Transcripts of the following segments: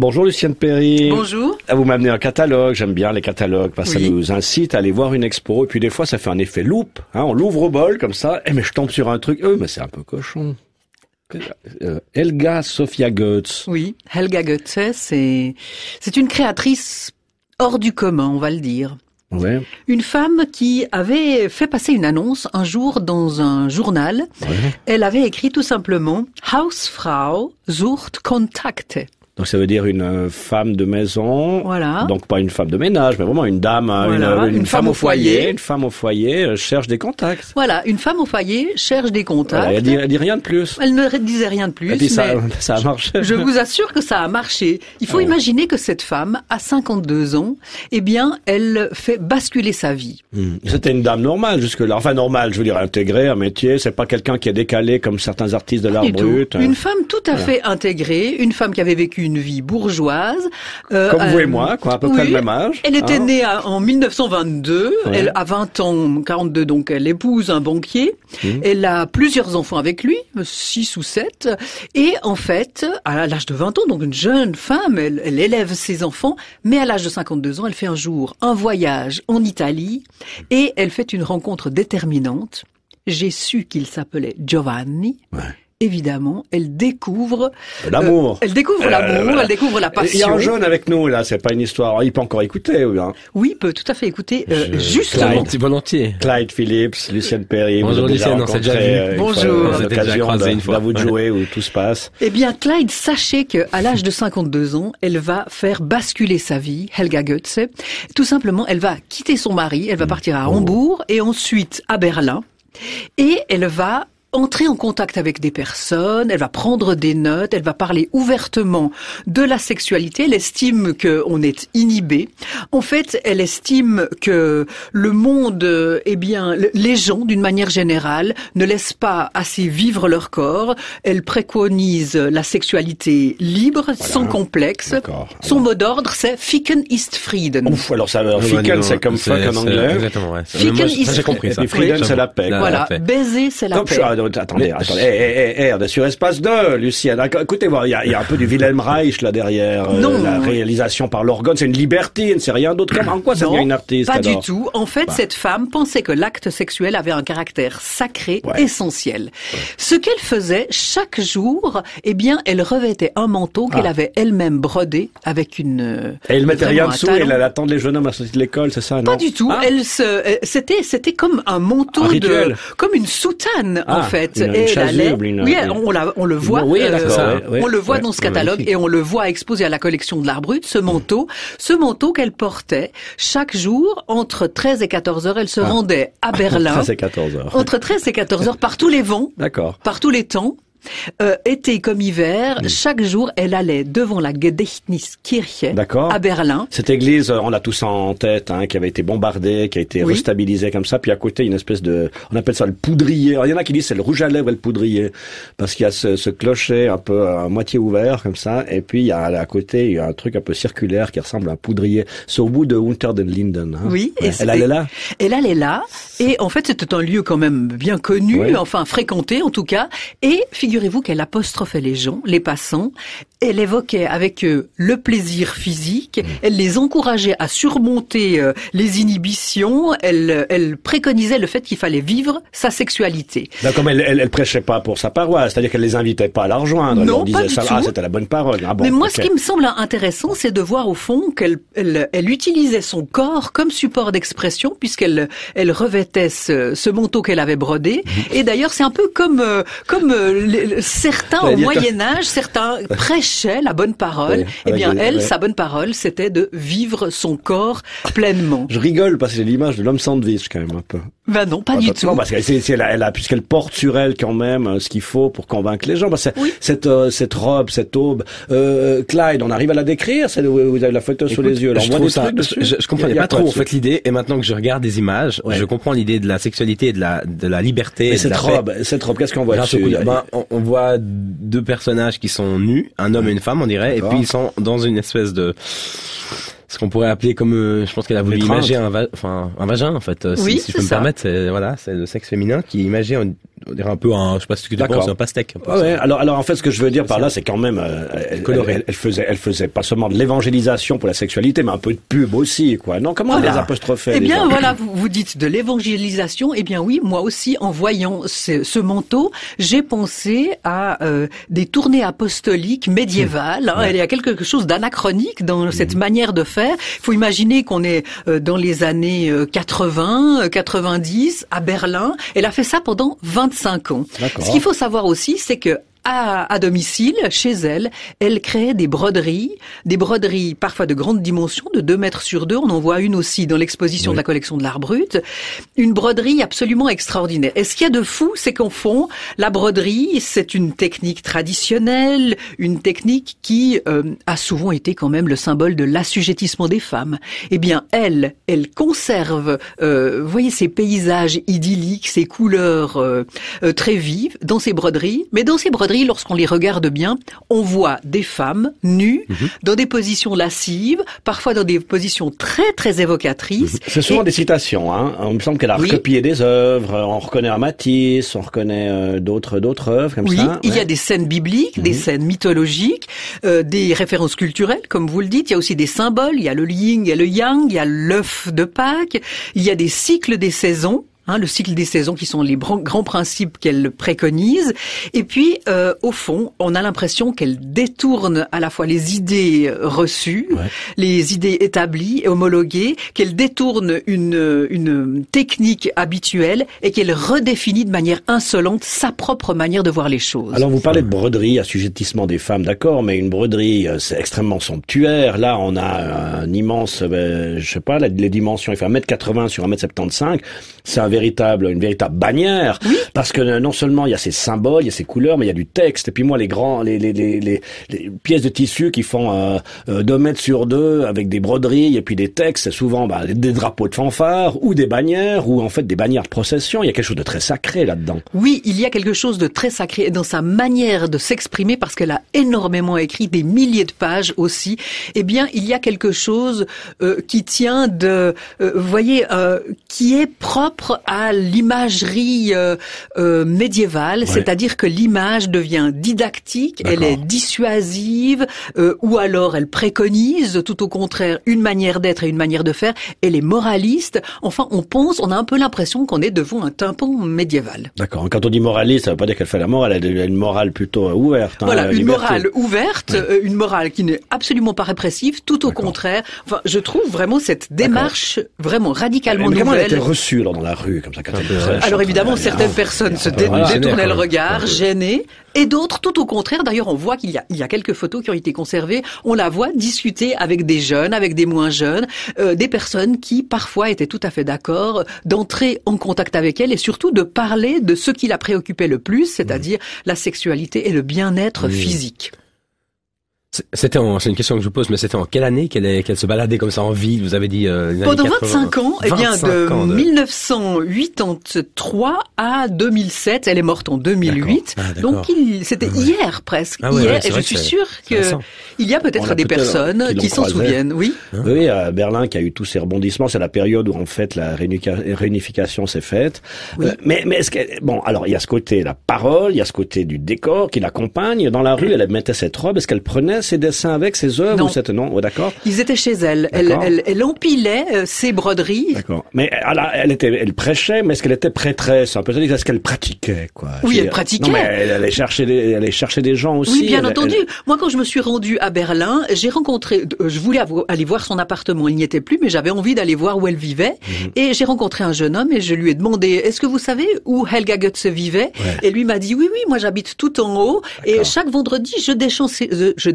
Bonjour Lucienne Perry. Bonjour. Vous m'amenez un catalogue, j'aime bien les catalogues, parce que ça nous incite à aller voir une expo. Et puis des fois, ça fait un effet loupe. Hein. on l'ouvre au bol comme ça, et eh, mais je tombe sur un truc, euh, mais c'est un peu cochon. Euh, Helga Sophia Goetz. Oui, Helga Goetz, c'est une créatrice hors du commun, on va le dire. Ouais. Une femme qui avait fait passer une annonce un jour dans un journal. Elle avait écrit tout simplement Hausfrau sucht Kontakte. Donc ça veut dire une euh, femme de maison. Voilà. Donc pas une femme de ménage, mais vraiment une dame, hein, euh, une, femme, au foyer. Une femme au foyer euh, cherche des contacts. Voilà, une femme au foyer cherche des contacts. elle, dit, dit rien de plus. Elle ne disait rien de plus. Et puis ça, ça a marché. Je, vous assure que ça a marché. Il faut imaginer que cette femme, à 52 ans, eh bien, elle fait basculer sa vie. Hmm. C'était une dame normale jusque-là. Enfin normale, je veux dire intégrée, un métier. C'est pas quelqu'un qui est décalé comme certains artistes de l'art brut. Une femme tout à fait intégrée, une femme qui avait vécu une vie bourgeoise. Euh, Comme vous et euh, moi, quoi, à peu près le même âge. Elle était hein. née en 1922. Elle a 20 ans, 42, donc elle épouse un banquier. Elle a plusieurs enfants avec lui, 6 ou 7. Et en fait, à l'âge de 20 ans, donc une jeune femme, elle, élève ses enfants. Mais à l'âge de 52 ans, elle fait un jour un voyage en Italie et elle fait une rencontre déterminante. J'ai su qu'il s'appelait Giovanni évidemment, elle découvre euh, l'amour. elle découvre euh, l'amour, elle découvre la passion. Il y a un jeune avec nous là, c'est pas une histoire. Il peut encore écouter, oui. bien Oui, peut tout à fait écouter. Euh, juste, justement, Clyde, volontiers. Clyde Phillips, Lucienne Perry. Bonjour Lucienne, on s'est déjà Bonjour. l'occasion de, une fois. vous de jouer où tout se passe. Eh bien, Clyde, sachez que à l'âge de 52 ans, elle va faire basculer sa vie, Helga Goetz. Tout simplement, elle va quitter son mari, elle va mm. partir à oh. Hambourg et ensuite à Berlin. Et elle va entrer en contact avec des personnes, elle va prendre des notes, elle va parler ouvertement de la sexualité, elle estime qu'on est inhibé. En fait, elle estime que le monde, eh bien, les gens, d'une manière générale, ne laissent pas assez vivre leur corps. Elle préconise la sexualité libre, sans complexe. Son mot d'ordre, c'est Ficken ist Frieden. Ouf, alors ça, Ficken, c'est comme fuck en anglais. Ficken moi, Frieden, c'est la paix. Voilà, baiser, c'est la paix attendez, attendez, eh, eh, eh, sur Espace 2, Lucienne. Écoutez, il y, a un peu du Wilhelm Reich là derrière. Euh, non. La réalisation par l'organe c'est une libertine, c'est rien d'autre. En quoi ça devient une artiste Pas du tout. En fait, bah. cette femme pensait que l'acte sexuel avait un caractère sacré, essentiel. Ce qu'elle faisait chaque jour, eh bien, elle revêtait un manteau ah. qu'elle avait elle-même brodé avec une. Et elle mettait rien dessous et elle attendait les jeunes hommes à sortir de l'école, c'est ça non Pas du tout. Ah. Euh, c'était c'était comme un manteau un de, comme une soutane ah fait. on, le voit, on le voit dans ce catalogue et on le voit exposé à la collection de l'art brut, ce manteau, ce manteau qu'elle portait chaque jour entre 13 et 14 heures. Elle se ah. rendait à Berlin. 14 Entre 13 et 14 heures par tous les vents. D'accord. Par tous les temps euh, été comme hiver, chaque jour, elle allait devant la Gedächtniskirche à Berlin. Cette église, euh, on l'a tous en tête, hein, qui avait été bombardée, qui a été restabilisée comme ça. Puis à côté, une espèce de, on appelle ça le poudrier. il y en a qui disent c'est le rouge à lèvres et le poudrier, parce qu'il y a ce, clocher un peu à moitié ouvert comme ça, et puis il y a à côté il y a un truc un peu circulaire qui ressemble à un poudrier. C'est au bout de Unter den Linden. Hein. Oui. elle allait là. Elle allait là. Et en fait, c'était un lieu quand même bien connu, enfin fréquenté en tout cas. Et figurez-vous qu'elle apostrophait les gens, les passants, elle évoquait avec eux le plaisir physique, mm. elle les encourageait à surmonter euh, les inhibitions, elle, elle préconisait le fait qu'il fallait vivre sa sexualité. Bah, comme elle, elle, prêchait pas pour sa paroisse, c'est-à-dire qu'elle les invitait pas à la rejoindre, non, elle disait ça, ah, c'était la bonne parole. Ah, Mais moi, ce qui me semble intéressant, c'est de voir au fond qu'elle elle, utilisait son corps comme support d'expression, puisqu'elle elle revêtait ce, manteau qu'elle avait brodé. Mm. Et d'ailleurs, c'est un peu comme, euh, comme les euh, certains au Moyen Âge, certains prêchaient la bonne parole. eh bien, elle, sa bonne parole, c'était de vivre son corps pleinement. Je rigole parce que j'ai l'image de l'homme sandwich quand même un peu. Ben non, pas, ah, du bah, tout. parce que elle a, puisqu'elle porte sur elle quand même euh, ce qu'il faut pour convaincre les gens. Bah, cette, euh, cette robe, cette aube, euh, euh, Clyde, on arrive à la décrire. vous avez la photo sous les yeux. je, on voit comprenais pas trop en fait l'idée, et maintenant que je regarde des images, je comprends l'idée de la sexualité, et de la de la liberté. Mais cette, robe, cette robe, qu'est-ce qu'on voit dessus ben, on, on, voit deux personnages qui sont nus, un homme et une femme, on dirait, et puis ils sont dans une espèce de ce qu'on pourrait appeler comme, euh, je pense qu'elle a voulu imager un, un vagin en fait. Euh, si, si je peux me permettre, c'est, voilà, c'est le sexe féminin qui est imagé dire un peu un, je sais pas ce que tu un pastèque. Un ouais, alors, alors en fait, ce que je veux dire par là, c'est quand même, euh, elle, Elle, faisait, elle faisait pas seulement de l'évangélisation pour la sexualité, mais un peu de pub aussi, quoi. Non, comment les apostrophait Eh bien, voilà, vous, vous dites de l'évangélisation. Eh bien, oui, moi aussi, en voyant ce, manteau, j'ai pensé à euh, des tournées apostoliques médiévales. Hein. Il y a quelque chose d'anachronique dans mhm. cette manière de faire. Il faut imaginer qu'on est euh, dans les années 80, euh, 90 à Berlin. Elle a fait ça pendant 25 Cinq ans. Ce qu'il faut savoir aussi, c'est que à, domicile, chez elle, elle crée des broderies, des broderies parfois de grandes dimensions de 2 mètres sur 2. On en voit une aussi dans l'exposition de la collection de l'art brut. Une broderie absolument extraordinaire. Et ce qu'il y a de fou, c'est qu'en fond, la broderie, c'est une technique traditionnelle, une technique qui euh, a souvent été quand même le symbole de l'assujettissement des femmes. Eh bien, elle, elle conserve, euh, voyez, ces paysages idylliques, ces couleurs euh, très vives dans ses broderies, mais dans ses broderies, lorsqu'on les regarde bien, on voit des femmes nues, mhm. dans des positions lascives, parfois dans des positions très très évocatrices. Mhm. C'est souvent des citations. Hein. on me semble qu'elle a recopié des œuvres. On reconnaît un Matisse, on reconnaît euh, d'autres d'autres œuvres comme ça. Oui, il y a des scènes bibliques, des mhm. scènes mythologiques, euh, des références culturelles, comme vous le dites. Il y a aussi des symboles. Il y a le yin, il y a le yang, il y a l'œuf de Pâques. Il y a des cycles des saisons. Hein, le cycle des saisons qui sont les grands principes qu'elle préconise. Et puis, euh, au fond, on a l'impression qu'elle détourne à la fois les idées euh, reçues, les idées établies et homologuées, qu'elle détourne une, euh, une technique habituelle et qu'elle redéfinit de manière insolente sa propre manière de voir les choses. Alors, vous parlez de broderie, assujettissement des femmes, d'accord, mais une broderie, c'est extrêmement somptuaire. Là, on a un immense, je sais pas, les dimensions, il fait 1m80 sur 1m75. ça une véritable bannière, parce que euh, non seulement il y a ces symboles, il y a ces couleurs, mais il y a du texte. Et puis moi, les grands, les, pièces de tissu qui font euh, euh, deux mètres sur deux avec des broderies et puis des textes, souvent bah, des drapeaux de fanfare ou des bannières ou en fait des bannières de procession. Il y a quelque chose de très sacré là-dedans. Oui, il y a quelque chose de très sacré dans sa manière de s'exprimer parce qu'elle a énormément écrit des milliers de pages aussi. Eh bien, il y a quelque chose qui tient de, voyez, qui est propre à l'imagerie euh, euh, médiévale, c'est-à-dire que l'image devient didactique, elle est dissuasive, euh, ou alors elle préconise tout au contraire une manière d'être et une manière de faire, elle est moraliste. Enfin, on pense, on a un peu l'impression qu'on est devant un tympan médiéval. D'accord. Quand on dit moraliste, ça ne veut pas dire qu'elle fait la morale, elle a une morale plutôt ouverte. Hein, voilà, une morale ouverte, une morale qui n'est absolument pas répressive, tout au contraire. Enfin, je trouve vraiment cette démarche vraiment radicalement nouvelle. Comment elle a reçue dans la rue alors évidemment, certaines personnes se détournaient le regard, gênées, et d'autres, tout au contraire. D'ailleurs, on voit qu'il y a, quelques photos qui ont été conservées. On la voit discuter avec des jeunes, avec des moins jeunes, euh, des personnes qui parfois étaient tout à fait d'accord d'entrer en contact avec elle et surtout de parler de ce qui la préoccupait le plus, c'est-à-dire mmh. la sexualité et le bien-être physique. C'était c'est une question que je vous pose, mais c'était en quelle année qu'elle se baladait comme ça en ville Vous avez dit euh, pendant 25 ans, eh bien de, 1983 à 2007. Elle est morte en 2008, ah, donc c'était hier presque ah hier. et je suis sûr qu'il y a peut-être des personnes qui s'en souviennent. Oui. Hein? oui, à euh, Berlin qui a eu tous ces rebondissements, c'est la période où en fait la réunification s'est faite. Euh, mais mais est-ce que bon alors il y a ce côté la parole, il y a ce côté du décor qui l'accompagne dans la rue. Elle mettait cette robe, est-ce qu'elle prenait ses dessins avec, ses œuvres ou cette non, d'accord. Ils étaient chez elle. Elle, empilait euh, ses broderies. D'accord. Mais elle, elle, était, elle prêchait, mais est-ce qu'elle était prêtresse Un peu est-ce qu'elle pratiquait quoi Oui, elle pratiquait. mais elle allait chercher, des, elle allait chercher des gens aussi. Oui, bien entendu. Moi, quand je me suis rendue à Berlin, j'ai rencontré. Euh, je voulais aller voir son appartement. Il n'y était plus, mais j'avais envie d'aller voir où elle vivait. Mhm. Et j'ai rencontré un jeune homme et je lui ai demandé Est-ce que vous savez où Helga Goetz vivait Et lui m'a dit Oui, oui, moi j'habite tout en haut et chaque vendredi je déchange, euh, je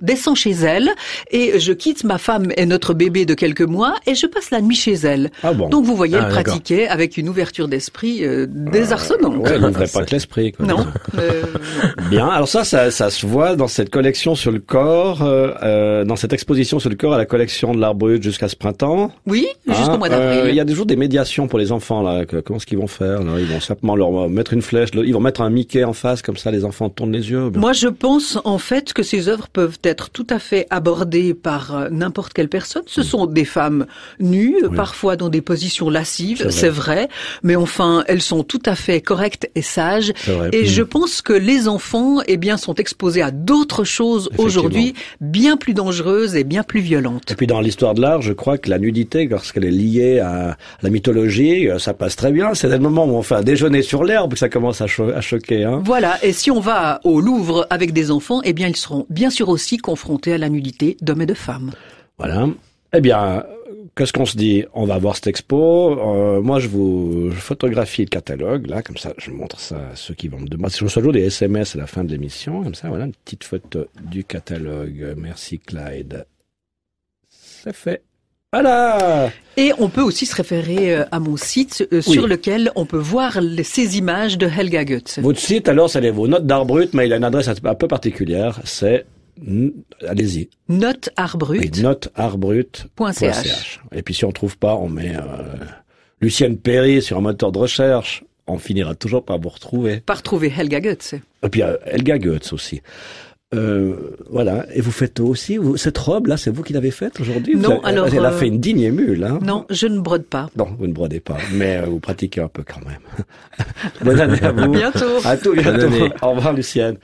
descend chez elle et je quitte ma femme et notre bébé de quelques mois et je passe la nuit chez elle. Ah Donc vous voyez, elle ah, pratiquait avec une ouverture d'esprit euh, euh, désarçonnante. elle n'ouvrait pas que l'esprit. Non. Euh, bien, alors ça, ça, se voit dans cette collection sur le corps, dans cette exposition sur le corps à la collection de l'arbre jusqu'à ce printemps. Oui, hein, jusqu'au mois d'avril. Il y a toujours des médiations pour les enfants. là. comment est-ce qu'ils vont faire Ils vont simplement leur mettre une flèche, ils vont mettre un Mickey en face, comme ça les enfants tournent les yeux. Moi, je pense en fait que ces œuvres peuvent être tout à fait abordées par euh, n'importe quelle personne. Ce sont des femmes nues, parfois dans des positions lascives, c'est vrai. mais enfin, elles sont tout à fait correctes et sages. Et mm. je pense que les enfants, eh bien, sont exposés à d'autres choses aujourd'hui, bien plus dangereuses et bien plus violentes. Et puis dans l'histoire de l'art, je crois que la nudité, lorsqu'elle est liée à la mythologie, euh, ça passe très bien. C'est le moment où on fait un déjeuner sur l'herbe que ça commence à, choquer. Hein. Voilà. Et si on va au Louvre avec des enfants, eh bien, ils seront bien sûr aussi confronté à la nudité d'hommes et de femmes. Voilà. Eh bien, qu'est-ce qu'on se dit On va voir cette expo. Euh, moi, je vous photographie le catalogue, là, comme ça, je montre ça à ceux qui vont me demander. Je reçois toujours des SMS à la fin de l'émission, comme ça, voilà, une petite photo du catalogue. Merci, Clyde. C'est fait. Voilà Et on peut aussi se référer euh, à mon site euh, sur lequel on peut voir ces images de Helga Goetz. Votre site, alors, c'est les, vos notes d'art brut, mais il a une adresse un peu particulière, c'est allez-y. Note Et puis si on trouve pas, on met euh, Lucienne Perry sur un moteur de recherche. On finira toujours par vous retrouver. Par trouver Helga Goetz. Et puis euh, Helga Goetz aussi. Euh, voilà. Et vous faites aussi cette robe là, c'est vous qui l'avez faite aujourd'hui Non, alors elle a fait une digne émule. Hein? non, je ne brode pas. Non, vous ne brodez pas, mais vous pratiquez un peu quand même. Bonne année à vous. À bientôt. À tout bientôt. Au revoir, Lucienne.